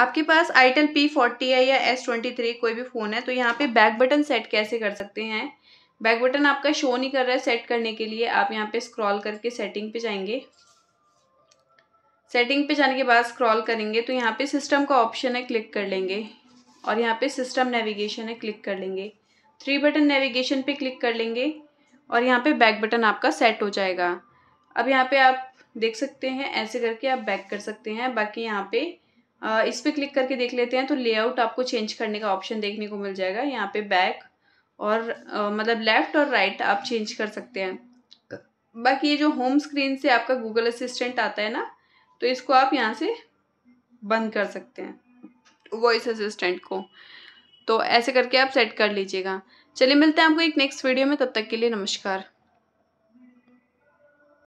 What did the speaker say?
आपके पास itel P forty है या एस ट्वेंटी थ्री कोई भी फ़ोन है तो यहाँ पे बैक बटन सेट कैसे कर सकते हैं बैक बटन आपका शो नहीं कर रहा है सेट करने के लिए आप यहाँ पे स्क्रॉल करके सेटिंग पे जाएंगे सेटिंग पे जाने के बाद स्क्रॉल करेंगे तो यहाँ पे सिस्टम का ऑप्शन है क्लिक कर लेंगे और यहाँ पे सिस्टम नेविगेशन है क्लिक कर लेंगे थ्री बटन नेविगेशन पर क्लिक कर लेंगे और यहाँ पर बैक बटन आपका सेट हो जाएगा अब यहाँ पर आप देख सकते हैं ऐसे करके आप बैक कर सकते हैं बाकी यहाँ पर इस पर क्लिक करके देख लेते हैं तो लेआउट आपको चेंज करने का ऑप्शन देखने को मिल जाएगा यहाँ पे बैक और मतलब लेफ़्ट और राइट आप चेंज कर सकते हैं बाकी ये जो होम स्क्रीन से आपका गूगल असिस्टेंट आता है ना तो इसको आप यहाँ से बंद कर सकते हैं वॉइस असिस्टेंट को तो ऐसे करके आप सेट कर लीजिएगा चलिए मिलते हैं आपको एक नेक्स्ट वीडियो में तब तक के लिए नमस्कार